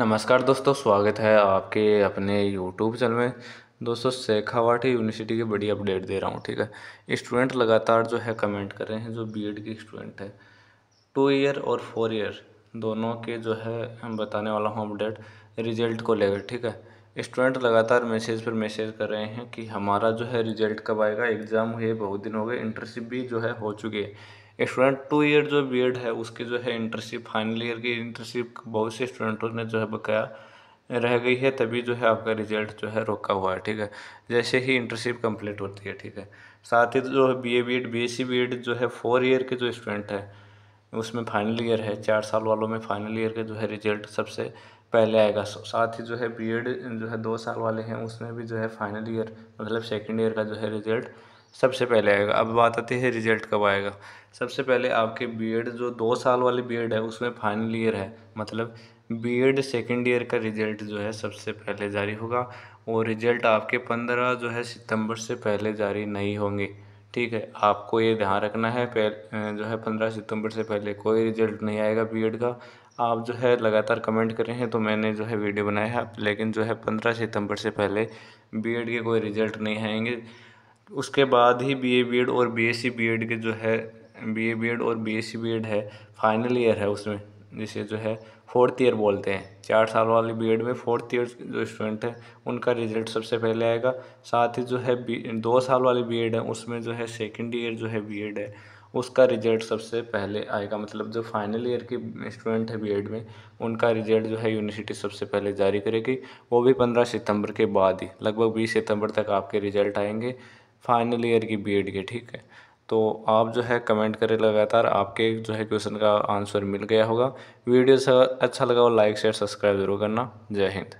नमस्कार दोस्तों स्वागत है आपके अपने यूट्यूब चैनल में दोस्तों शेखावाटी यूनिवर्सिटी की बड़ी अपडेट दे रहा हूँ ठीक है स्टूडेंट लगातार जो है कमेंट कर रहे हैं जो बीएड के स्टूडेंट है टू ईयर और फोर ईयर दोनों के जो है हम बताने वाला हूँ अपडेट रिजल्ट को लेकर ठीक है स्टूडेंट लगातार मैसेज पर मैसेज कर रहे हैं कि हमारा जो है रिजल्ट कब आएगा एग्ज़ाम हुए बहुत दिन हो गए इंटर्नशिप भी जो है हो चुकी है स्टूडेंट टू ईयर जो बी एड है उसकी जो है इंटर्नशिप फाइनल ईयर की इंटर्नशिप बहुत से स्टूडेंटों ने जो है बकाया रह गई है तभी जो है आपका रिजल्ट जो है रोका हुआ है ठीक है जैसे ही इंटर्नशिप कंप्लीट होती है ठीक है साथ ही जो है B A B Ed B S C B Ed जो है फोर ईयर के जो स्टूडेंट है उसमें फाइनल ईयर है चार साल वालों में फाइनल ईयर का जो है रिजल्ट सबसे पहले आएगा साथ ही जो है बी एड जो है दो साल वाले हैं उसमें भी जो है फाइनल ईयर मतलब सेकेंड ईयर का जो है रिजल्ट सबसे पहले आएगा अब बात आती है रिजल्ट कब आएगा सबसे पहले आपके बीएड जो दो साल वाली बीएड है उसमें फाइनल ईयर है मतलब बीएड सेकेंड ईयर का रिजल्ट जो है सबसे पहले जारी होगा और रिजल्ट आपके पंद्रह जो है सितंबर से पहले जारी नहीं होंगे ठीक है आपको ये ध्यान रखना है पहले जो है पंद्रह सितंबर से पहले कोई रिजल्ट नहीं आएगा बी का आप जो है लगातार कमेंट कर रहे हैं तो मैंने जो है वीडियो बनाया है लेकिन जो है पंद्रह सितंबर से पहले बी के कोई रिजल्ट नहीं आएंगे उसके बाद ही बी ए बी एड और बी सी बी एड के जो है बी ए बी एड और बी सी बी एड है फाइनल ईयर है उसमें जिसे जो है फोर्थ ईयर बोलते हैं चार साल वाले बी एड में फोर्थ ईयर जो स्टूडेंट है उनका रिजल्ट सबसे पहले आएगा साथ ही जो है बी दो साल वाली बी एड है उसमें जो है सेकेंड ईयर जो है बी एड है उसका रिजल्ट सबसे पहले आएगा मतलब जो फाइनल ईयर की स्टूडेंट है बीएड में उनका रिजल्ट जो है यूनिवर्सिटी सबसे पहले जारी करेगी वो भी पंद्रह सितंबर के बाद ही लगभग बीस सितंबर तक आपके रिजल्ट आएंगे फाइनल ईयर की बीएड के ठीक है तो आप जो है कमेंट करें लगातार आपके जो है क्वेश्चन का आंसर मिल गया होगा वीडियो अच्छा लगा हो लाइक शेयर सब्सक्राइब जरूर करना जय हिंद